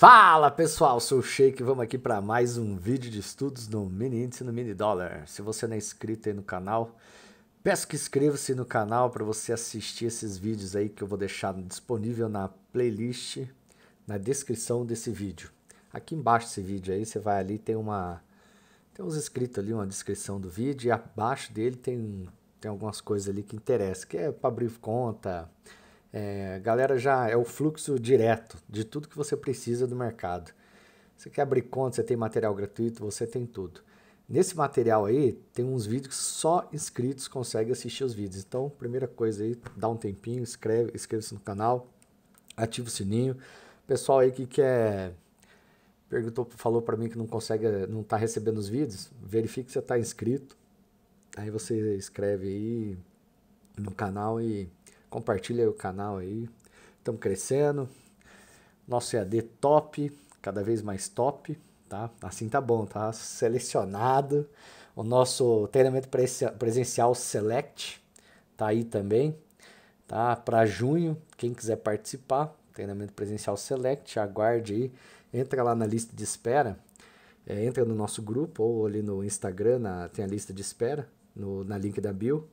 Fala pessoal, sou o Sheik e vamos aqui para mais um vídeo de estudos no Mini Índice no Mini Dólar. Se você não é inscrito aí no canal, peço que inscreva-se no canal para você assistir esses vídeos aí que eu vou deixar disponível na playlist na descrição desse vídeo. Aqui embaixo desse vídeo aí, você vai ali, tem uma tem uns escritos ali, uma descrição do vídeo e abaixo dele tem, tem algumas coisas ali que interessam, que é para abrir conta, é, galera, já é o fluxo direto de tudo que você precisa do mercado. Você quer abrir conta, você tem material gratuito, você tem tudo. Nesse material aí, tem uns vídeos que só inscritos conseguem assistir os vídeos. Então, primeira coisa aí, dá um tempinho, inscreve, inscreva-se no canal, ativa o sininho. Pessoal aí que quer perguntou, falou para mim que não consegue, não tá recebendo os vídeos, verifique se você tá inscrito. Aí você escreve aí no canal e Compartilha o canal aí. Estamos crescendo. Nosso EAD top, cada vez mais top, tá? Assim tá bom, tá? Selecionado. O nosso treinamento presencial Select tá aí também, tá? Para junho, quem quiser participar, treinamento presencial Select, aguarde aí. Entra lá na lista de espera, é, entra no nosso grupo ou ali no Instagram, na, tem a lista de espera, no, na link da bio.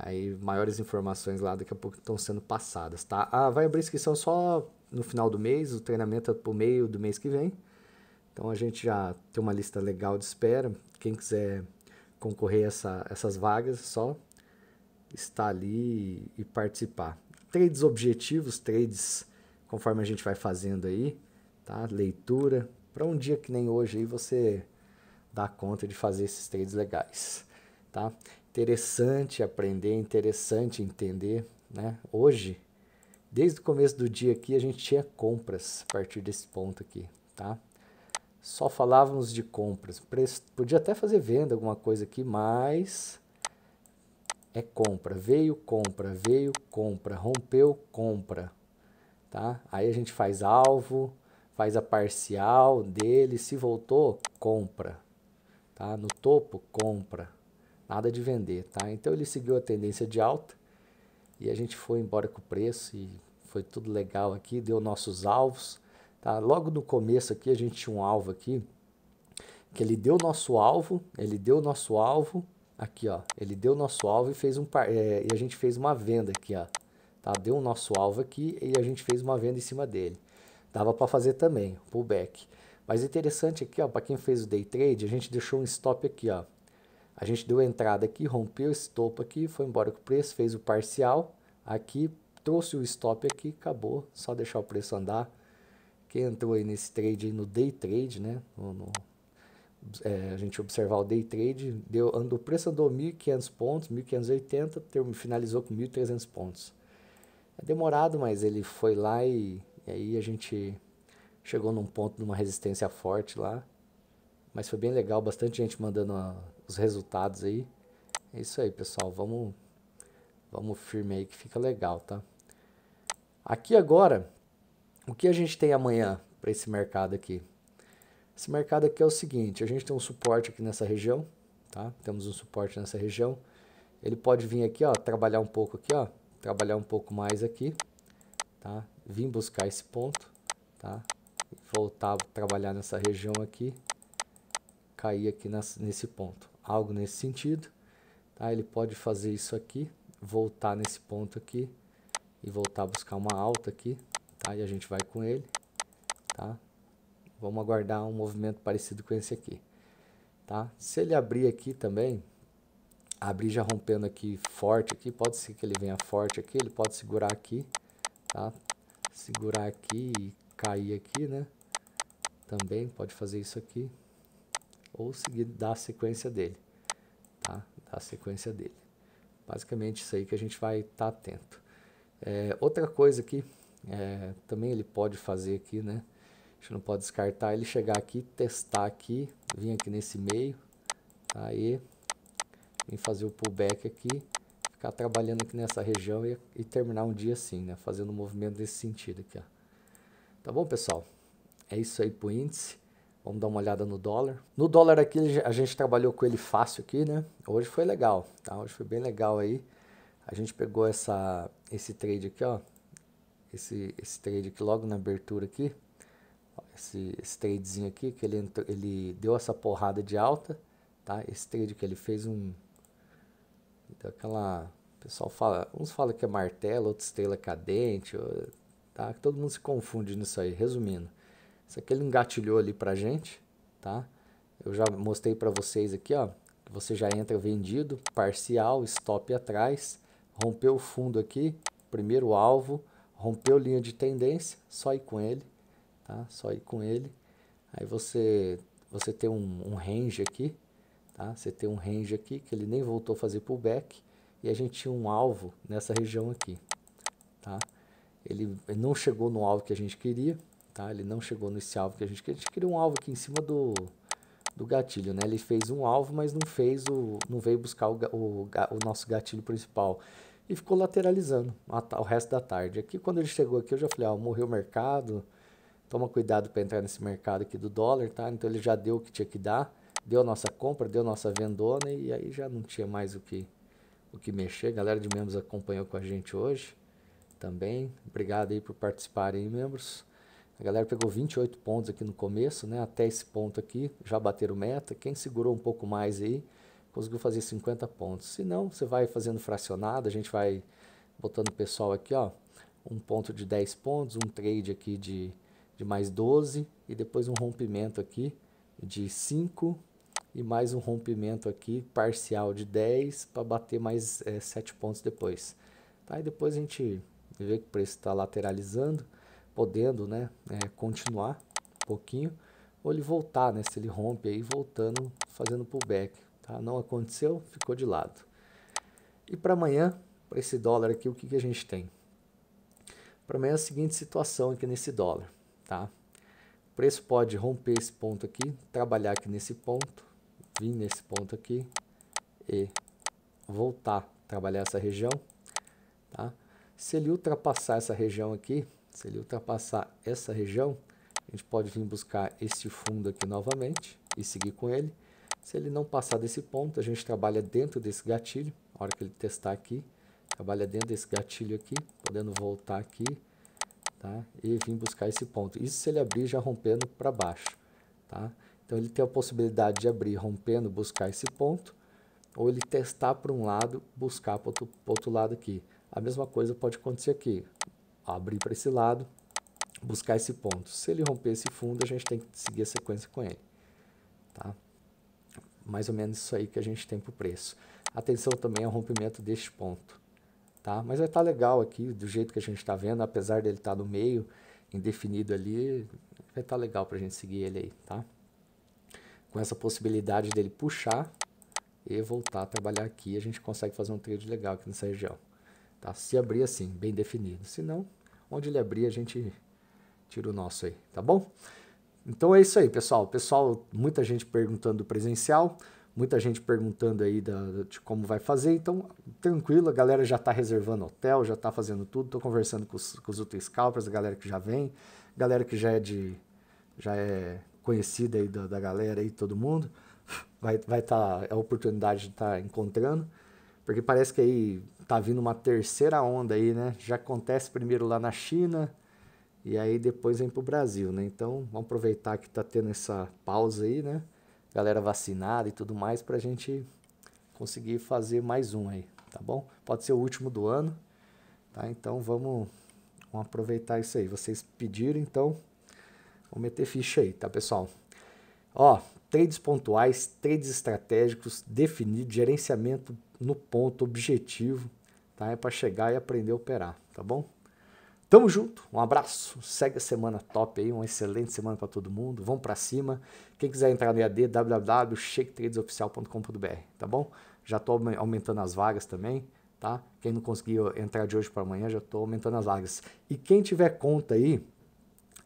Aí maiores informações lá daqui a pouco estão sendo passadas, tá? Ah, vai abrir inscrição só no final do mês, o treinamento é pro meio do mês que vem. Então a gente já tem uma lista legal de espera. Quem quiser concorrer a essa, essas vagas, só estar ali e participar. Trades objetivos, trades conforme a gente vai fazendo aí, tá? Leitura, para um dia que nem hoje aí você dá conta de fazer esses trades legais, tá? interessante aprender, interessante entender. Né? Hoje, desde o começo do dia aqui, a gente tinha compras a partir desse ponto aqui. Tá? Só falávamos de compras. Preço, podia até fazer venda, alguma coisa aqui, mas é compra. Veio, compra, veio, compra, rompeu, compra. Tá? Aí a gente faz alvo, faz a parcial dele, se voltou, compra. Tá? No topo, compra nada de vender, tá? Então ele seguiu a tendência de alta e a gente foi embora com o preço e foi tudo legal aqui, deu nossos alvos, tá? Logo no começo aqui a gente tinha um alvo aqui que ele deu nosso alvo, ele deu nosso alvo aqui, ó. Ele deu nosso alvo e fez um par, é, e a gente fez uma venda aqui, ó. Tá? Deu o nosso alvo aqui e a gente fez uma venda em cima dele. Dava para fazer também, pullback. Mas interessante aqui, ó, para quem fez o day trade, a gente deixou um stop aqui, ó. A gente deu entrada aqui, rompeu esse topo aqui, foi embora com o preço, fez o parcial aqui, trouxe o stop aqui, acabou. Só deixar o preço andar. Quem entrou aí nesse trade, aí, no day trade, né? No, no, é, a gente observar o day trade, deu, andou, o preço andou 1.500 pontos, 1.580, term, finalizou com 1.300 pontos. É demorado, mas ele foi lá e, e aí a gente chegou num ponto de uma resistência forte lá mas foi bem legal, bastante gente mandando a, ah, os resultados aí. É isso aí, pessoal. Vamos, vamos firme aí que fica legal, tá? Aqui agora, o que a gente tem amanhã para esse mercado aqui? Esse mercado aqui é o seguinte, a gente tem um suporte aqui nessa região, tá? Temos um suporte nessa região. Ele pode vir aqui, ó, trabalhar um pouco aqui, ó, trabalhar um pouco mais aqui, tá? Vim buscar esse ponto, tá? Voltar a trabalhar nessa região aqui cair aqui nesse ponto. Algo nesse sentido. Tá? Ele pode fazer isso aqui, voltar nesse ponto aqui e voltar a buscar uma alta aqui. Tá? E a gente vai com ele. Tá? Vamos aguardar um movimento parecido com esse aqui. Tá? Se ele abrir aqui também, abrir já rompendo aqui forte aqui, pode ser que ele venha forte aqui, ele pode segurar aqui, tá? Segurar aqui e cair aqui, né? Também pode fazer isso aqui ou seguir da sequência dele, tá? Da sequência dele. Basicamente isso aí que a gente vai estar tá atento. É, outra coisa aqui, é, também ele pode fazer aqui, né? A gente não pode descartar ele chegar aqui, testar aqui, vir aqui nesse meio, aí vir fazer o pullback aqui, ficar trabalhando aqui nessa região e, e terminar um dia assim, né? Fazendo um movimento nesse sentido aqui, ó. Tá bom, pessoal? É isso aí pro índice. Vamos dar uma olhada no dólar. No dólar aqui, a gente trabalhou com ele fácil aqui, né? Hoje foi legal, tá? Hoje foi bem legal aí. A gente pegou essa, esse trade aqui, ó. Esse, esse trade aqui logo na abertura aqui. Esse, esse tradezinho aqui, que ele, entrou, ele deu essa porrada de alta, tá? Esse trade que ele fez um... Deu aquela... O pessoal fala... Uns falam que é martelo, outros estrela cadente, tá? Todo mundo se confunde nisso aí, resumindo. Isso aqui ele engatilhou ali pra gente, tá? Eu já mostrei para vocês aqui, ó. Você já entra vendido, parcial, stop atrás, rompeu o fundo aqui, primeiro alvo, rompeu linha de tendência, só ir com ele, tá? Só ir com ele. Aí você, você tem um, um range aqui, tá? Você tem um range aqui que ele nem voltou a fazer pullback e a gente tinha um alvo nessa região aqui, tá? Ele não chegou no alvo que a gente queria, Tá? Ele não chegou nesse alvo que a gente queria. A gente queria um alvo aqui em cima do, do gatilho, né? Ele fez um alvo, mas não fez o, não veio buscar o, o, o nosso gatilho principal e ficou lateralizando o resto da tarde. Aqui quando ele chegou aqui eu já falei, ó, morreu o mercado. Toma cuidado para entrar nesse mercado aqui do dólar, tá? Então ele já deu o que tinha que dar, deu a nossa compra, deu a nossa vendona e aí já não tinha mais o que o que mexer. A galera de membros acompanhou com a gente hoje também. Obrigado aí por participarem, membros. A galera pegou 28 pontos aqui no começo, né? Até esse ponto aqui, já bateram meta. Quem segurou um pouco mais aí, conseguiu fazer 50 pontos. Se não, você vai fazendo fracionado, a gente vai botando o pessoal aqui, ó. Um ponto de 10 pontos, um trade aqui de, de mais 12 e depois um rompimento aqui de 5 e mais um rompimento aqui parcial de 10 para bater mais é, eh, 7 pontos depois. Tá? E depois a gente vê que o preço está lateralizando podendo né, é, continuar um pouquinho, ou ele voltar, né, se ele rompe aí, voltando, fazendo pullback. Tá? Não aconteceu, ficou de lado. E para amanhã, para esse dólar aqui, o que, que a gente tem? Para amanhã é a seguinte situação aqui nesse dólar. Tá? O preço pode romper esse ponto aqui, trabalhar aqui nesse ponto, vir nesse ponto aqui e voltar a trabalhar essa região. Tá? Se ele ultrapassar essa região aqui, se ele ultrapassar essa região, a gente pode vir buscar este fundo aqui novamente e seguir com ele. Se ele não passar desse ponto, a gente trabalha dentro desse gatilho, a hora que ele testar aqui, trabalha dentro desse gatilho aqui, podendo voltar aqui, tá? E vir buscar esse ponto. Isso se ele abrir já rompendo para baixo, tá? Então ele tem a possibilidade de abrir rompendo, buscar esse ponto, ou ele testar para um lado, buscar para o outro, outro lado aqui. A mesma coisa pode acontecer aqui abrir para esse lado, buscar esse ponto. Se ele romper esse fundo, a gente tem que seguir a sequência com ele. Tá? Mais ou menos isso aí que a gente tem para o preço. Atenção também ao rompimento deste ponto. Tá? Mas vai estar tá legal aqui, do jeito que a gente está vendo, apesar dele estar tá no meio, indefinido ali, vai estar tá legal para a gente seguir ele aí, tá? Com essa possibilidade dele puxar e voltar a trabalhar aqui, a gente consegue fazer um trade legal aqui nessa região, tá? Se abrir assim, bem definido, se não, Onde ele abrir, a gente tira o nosso aí, tá bom? Então é isso aí, pessoal. Pessoal, muita gente perguntando do presencial, muita gente perguntando aí da, de como vai fazer. Então, tranquilo, a galera já está reservando hotel, já está fazendo tudo. Estou conversando com os, com os Scalpers, a galera que já vem, galera que já é de. já é conhecida aí da, da galera aí, todo mundo. Vai estar. Vai tá, é a oportunidade de estar tá encontrando. Porque parece que aí tá vindo uma terceira onda aí, né? Já acontece primeiro lá na China e aí depois vem pro Brasil, né? Então vamos aproveitar que tá tendo essa pausa aí, né? Galera vacinada e tudo mais para a gente conseguir fazer mais um aí, tá bom? Pode ser o último do ano, tá? Então vamos, vamos aproveitar isso aí. Vocês pediram, então vou meter ficha aí, tá, pessoal? Ó, trades pontuais, trades estratégicos, definido, gerenciamento no ponto, objetivo, tá? É para chegar e aprender a operar, tá bom? Tamo junto, um abraço, segue a semana top aí, uma excelente semana para todo mundo, vamos para cima. Quem quiser entrar no EAD, www.shaketradesoficial.com.br, tá bom? Já tô aumentando as vagas também, tá? Quem não conseguiu entrar de hoje para amanhã, já tô aumentando as vagas. E quem tiver conta aí,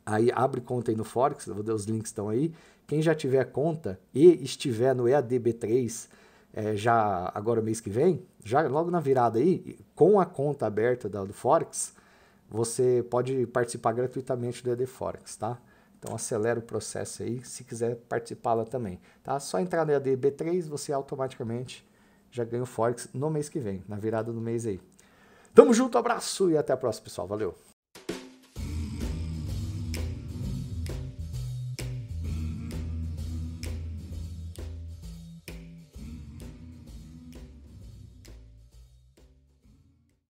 aí abre conta aí no Forex, os links estão aí. Quem já tiver conta e estiver no EAD B3, é, já agora mês que vem, já logo na virada aí, com a conta aberta da, do Forex, você pode participar gratuitamente do ED Forex, tá? Então acelera o processo aí, se quiser participar lá também, tá? Só entrar no EAD B3, você automaticamente já ganha o Forex no mês que vem, na virada do mês aí. Tamo junto, abraço e até a próxima, pessoal. Valeu!